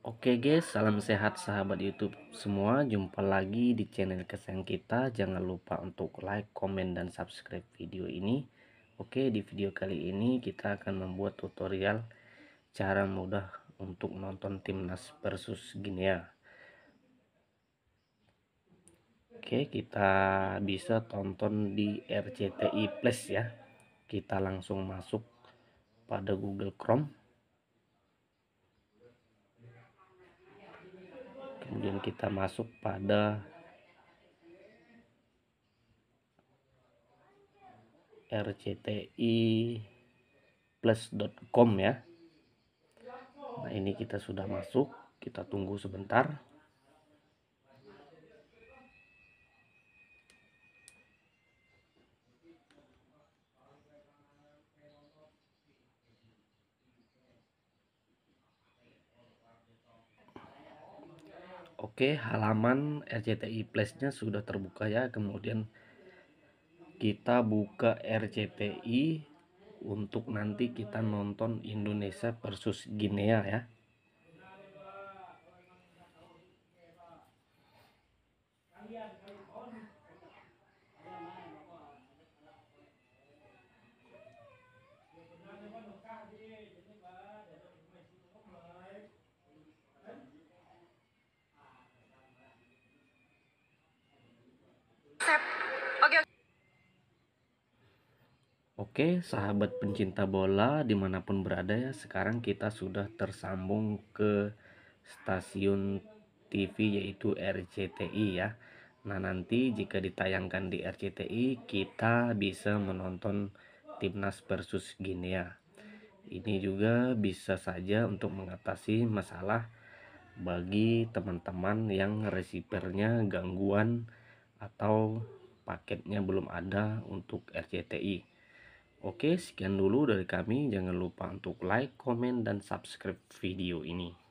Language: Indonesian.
Oke guys, salam sehat sahabat YouTube semua. Jumpa lagi di channel kesayangan kita. Jangan lupa untuk like, komen, dan subscribe video ini. Oke, di video kali ini kita akan membuat tutorial cara mudah untuk nonton timnas versus Guinea. Oke, kita bisa tonton di RCTI Plus ya. Kita langsung masuk pada Google Chrome kemudian kita masuk pada rcti plus.com ya nah ini kita sudah masuk kita tunggu sebentar Oke, halaman RCTI Plus-nya sudah terbuka ya. Kemudian kita buka RCTI untuk nanti kita nonton Indonesia versus Guinea ya. Sep. Oke. Oke, sahabat pencinta bola dimanapun berada ya, sekarang kita sudah tersambung ke stasiun TV yaitu RCTI ya. Nah nanti jika ditayangkan di RCTI kita bisa menonton timnas versus Guinea. Ini juga bisa saja untuk mengatasi masalah bagi teman-teman yang resipernya gangguan atau paketnya belum ada untuk RCTI. Oke, sekian dulu dari kami. Jangan lupa untuk like, komen, dan subscribe video ini.